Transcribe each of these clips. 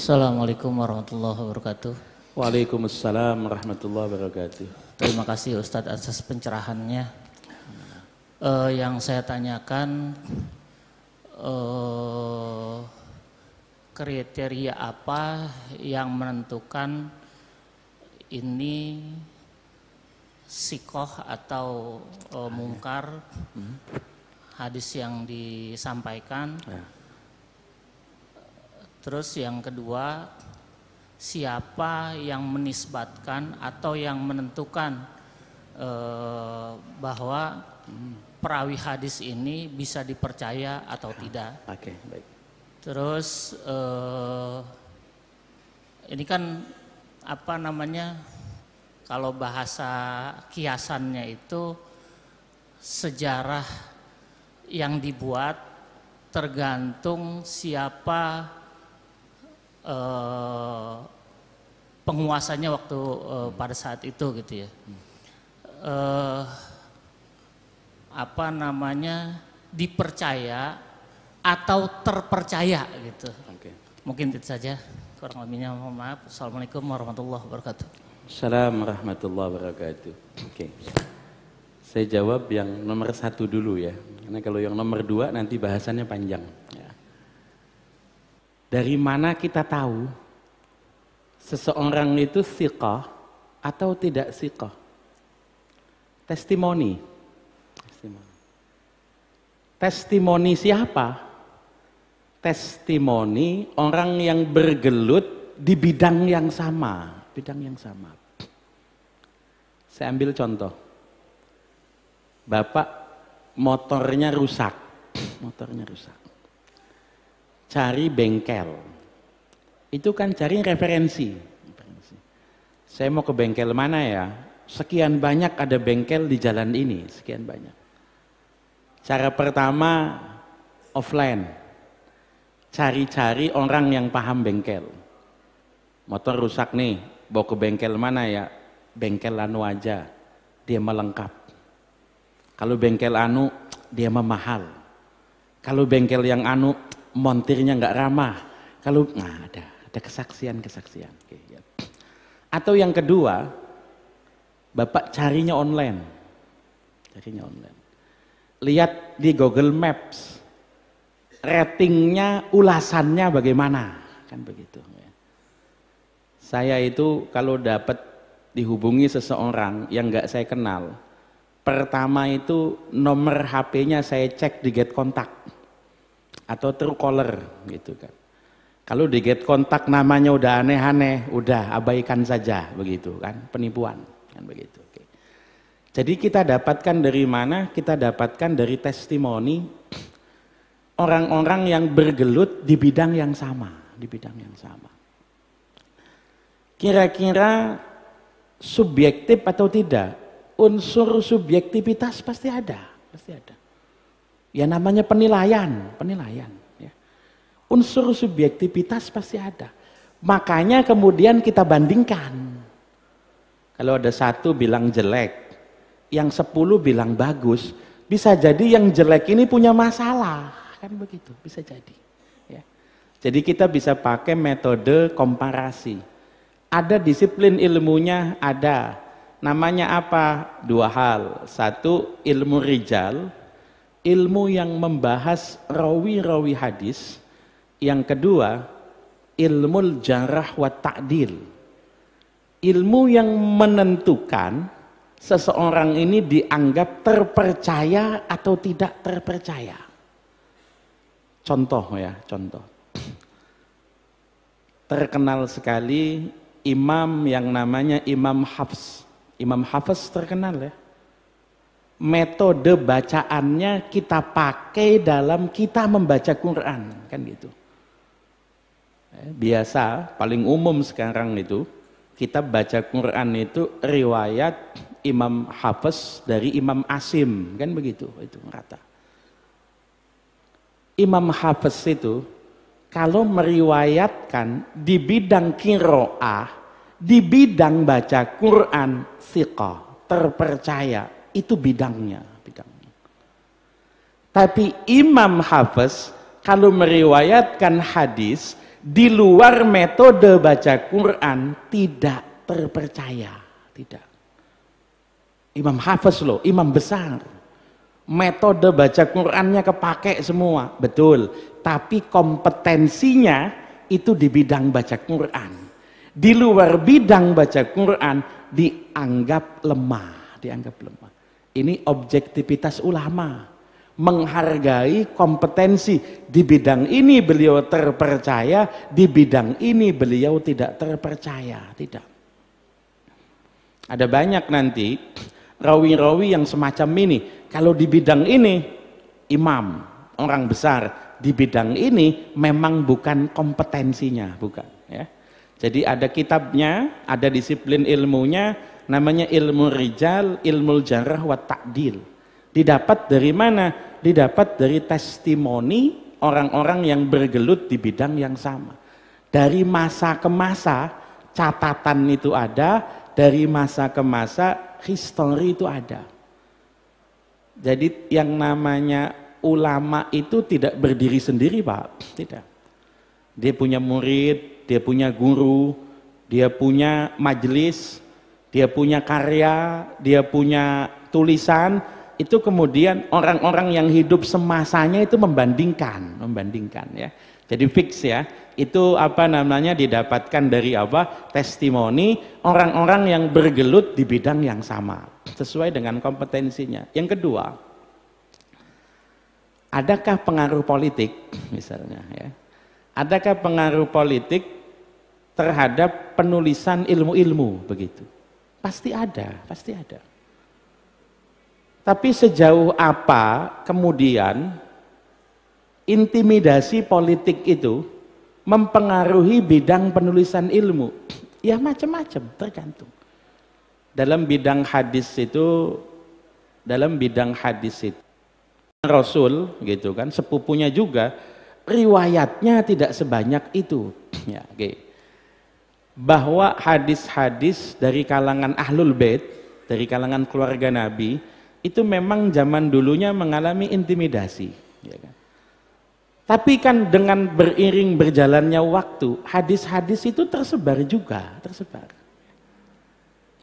Assalamualaikum warahmatullahi wabarakatuh. Waalaikumsalam warahmatullahi wabarakatuh. Terima kasih Ustadz atas pencerahannya. Uh, yang saya tanyakan uh, kriteria apa yang menentukan ini sikoh atau uh, mungkar hmm. hadis yang disampaikan. Ya Terus yang kedua, siapa yang menisbatkan atau yang menentukan eh, bahwa perawi hadis ini bisa dipercaya atau tidak? Oke, okay, baik. Terus eh, ini kan apa namanya? Kalau bahasa kiasannya itu sejarah yang dibuat tergantung siapa Eh, penguasanya waktu uh, pada saat itu gitu ya. Uh, apa namanya dipercaya atau terpercaya gitu. Okay. Mungkin itu saja. Kurang lebihnya mohon maaf. Assalamualaikum warahmatullahi wabarakatuh. Assalamualaikum warahmatullahi wabarakatuh. Oke. Okay. Saya jawab yang nomor satu dulu ya. Karena kalau yang nomor dua nanti bahasannya panjang. Dari mana kita tahu seseorang itu sikoh atau tidak sikoh? Testimoni. Testimoni. Testimoni siapa? Testimoni orang yang bergelut di bidang yang sama. Bidang yang sama. Saya ambil contoh. Bapak motornya rusak. Motornya rusak cari bengkel. Itu kan cari referensi. Saya mau ke bengkel mana ya? Sekian banyak ada bengkel di jalan ini, sekian banyak. Cara pertama offline. Cari-cari orang yang paham bengkel. Motor rusak nih, bawa ke bengkel mana ya? Bengkel anu aja. Dia melengkap. Kalau bengkel anu, dia memahal. Kalau bengkel yang anu, montirnya nggak ramah. Kalau nah ada, ada kesaksian-kesaksian. Ya. Atau yang kedua, Bapak carinya online. Carinya online. Lihat di Google Maps. Ratingnya, ulasannya bagaimana? Kan begitu. Ya. Saya itu kalau dapat dihubungi seseorang yang nggak saya kenal, pertama itu nomor HP-nya saya cek di get kontak atau true caller gitu kan. Kalau di get kontak namanya udah aneh-aneh, udah abaikan saja begitu kan, penipuan kan begitu. Oke. Jadi kita dapatkan dari mana? Kita dapatkan dari testimoni orang-orang yang bergelut di bidang yang sama, di bidang yang sama. Kira-kira subjektif atau tidak? Unsur subjektivitas pasti ada, pasti ada. Ya namanya penilaian, penilaian. Ya. Unsur subjektivitas pasti ada. Makanya kemudian kita bandingkan. Kalau ada satu bilang jelek, yang sepuluh bilang bagus, bisa jadi yang jelek ini punya masalah. Kan begitu, bisa jadi. Ya. Jadi kita bisa pakai metode komparasi. Ada disiplin ilmunya, ada. Namanya apa? Dua hal. Satu, ilmu rijal, ilmu yang membahas rawi-rawi hadis. Yang kedua, ilmu jarah wa ta'dil. Ilmu yang menentukan seseorang ini dianggap terpercaya atau tidak terpercaya. Contoh ya, contoh. Terkenal sekali imam yang namanya Imam Hafs. Imam Hafs terkenal ya metode bacaannya kita pakai dalam kita membaca Quran kan gitu eh, biasa paling umum sekarang itu kita baca Quran itu riwayat Imam Hafiz dari Imam Asim kan begitu itu rata Imam Hafiz itu kalau meriwayatkan di bidang kiroah, di bidang baca Quran, siqah, terpercaya, itu bidangnya. bidangnya. Tapi Imam Hafiz kalau meriwayatkan hadis di luar metode baca Quran tidak terpercaya. Tidak. Imam Hafiz loh, imam besar. Metode baca Qurannya kepake semua, betul. Tapi kompetensinya itu di bidang baca Quran. Di luar bidang baca Quran dianggap lemah, dianggap lemah. Ini objektivitas ulama. Menghargai kompetensi. Di bidang ini beliau terpercaya, di bidang ini beliau tidak terpercaya. Tidak. Ada banyak nanti rawi-rawi yang semacam ini. Kalau di bidang ini, imam, orang besar. Di bidang ini memang bukan kompetensinya, bukan. Ya. Jadi ada kitabnya, ada disiplin ilmunya, namanya ilmu rijal, ilmu jarah wa ta'dil. Didapat dari mana? Didapat dari testimoni orang-orang yang bergelut di bidang yang sama. Dari masa ke masa catatan itu ada, dari masa ke masa history itu ada. Jadi yang namanya ulama itu tidak berdiri sendiri Pak, tidak. Dia punya murid, dia punya guru, dia punya majelis, dia punya karya, dia punya tulisan, itu kemudian orang-orang yang hidup semasanya itu membandingkan, membandingkan ya. Jadi fix ya, itu apa namanya didapatkan dari apa? Testimoni orang-orang yang bergelut di bidang yang sama, sesuai dengan kompetensinya. Yang kedua, adakah pengaruh politik misalnya ya? Adakah pengaruh politik terhadap penulisan ilmu-ilmu begitu? Pasti ada, pasti ada. Tapi sejauh apa kemudian intimidasi politik itu mempengaruhi bidang penulisan ilmu? Ya macam-macam, tergantung. Dalam bidang hadis itu, dalam bidang hadis itu, Rasul gitu kan, sepupunya juga, riwayatnya tidak sebanyak itu. Ya, gitu bahwa hadis-hadis dari kalangan ahlul bait, dari kalangan keluarga Nabi, itu memang zaman dulunya mengalami intimidasi. Ya kan? Tapi kan dengan beriring berjalannya waktu, hadis-hadis itu tersebar juga, tersebar.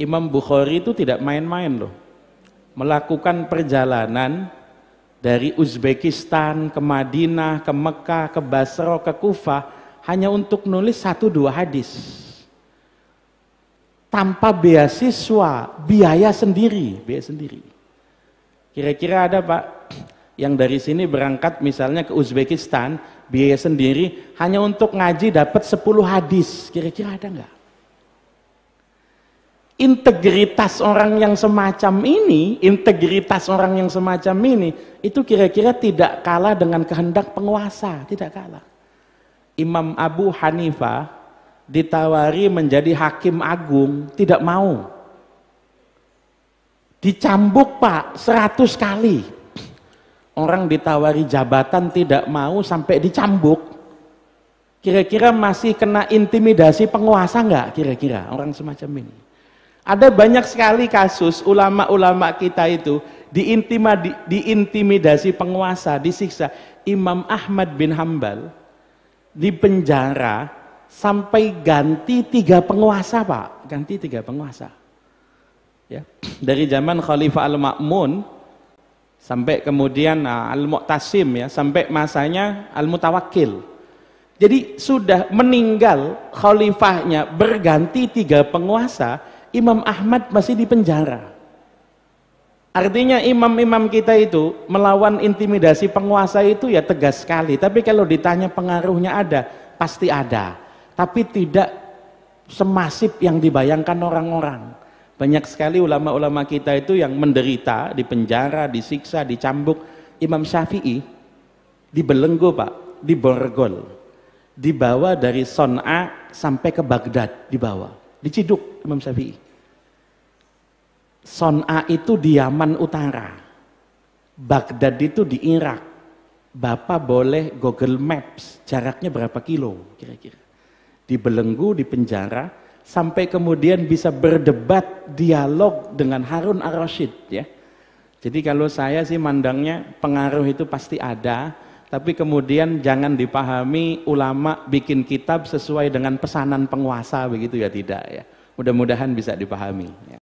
Imam Bukhari itu tidak main-main loh. Melakukan perjalanan dari Uzbekistan ke Madinah, ke Mekah, ke Basra, ke Kufah, hanya untuk nulis satu dua hadis tanpa beasiswa, biaya sendiri, biaya sendiri. Kira-kira ada Pak yang dari sini berangkat misalnya ke Uzbekistan, biaya sendiri hanya untuk ngaji dapat 10 hadis, kira-kira ada nggak? Integritas orang yang semacam ini, integritas orang yang semacam ini, itu kira-kira tidak kalah dengan kehendak penguasa, tidak kalah. Imam Abu Hanifah ditawari menjadi hakim agung, tidak mau. Dicambuk Pak seratus kali. Orang ditawari jabatan tidak mau sampai dicambuk. Kira-kira masih kena intimidasi penguasa enggak kira-kira orang semacam ini? Ada banyak sekali kasus ulama-ulama kita itu diintimidasi penguasa, disiksa. Imam Ahmad bin Hambal di penjara sampai ganti tiga penguasa pak ganti tiga penguasa ya dari zaman Khalifah Al Ma'mun sampai kemudian ah, Al Mu'tasim ya sampai masanya Al Mutawakil jadi sudah meninggal khalifahnya berganti tiga penguasa Imam Ahmad masih di penjara Artinya imam-imam kita itu melawan intimidasi penguasa itu ya tegas sekali. Tapi kalau ditanya pengaruhnya ada, pasti ada tapi tidak semasif yang dibayangkan orang-orang. Banyak sekali ulama-ulama kita itu yang menderita, di penjara, disiksa, dicambuk. Imam Syafi'i dibelenggu pak, diborgol, dibawa dari Son'a sampai ke Baghdad, dibawa, diciduk Imam Syafi'i. Son'a itu di Yaman Utara, Baghdad itu di Irak. Bapak boleh Google Maps, jaraknya berapa kilo kira-kira dibelenggu, dipenjara, sampai kemudian bisa berdebat, dialog dengan Harun Ar-Rashid. Ya. Jadi kalau saya sih mandangnya pengaruh itu pasti ada, tapi kemudian jangan dipahami ulama bikin kitab sesuai dengan pesanan penguasa begitu ya tidak ya. Mudah-mudahan bisa dipahami. Ya.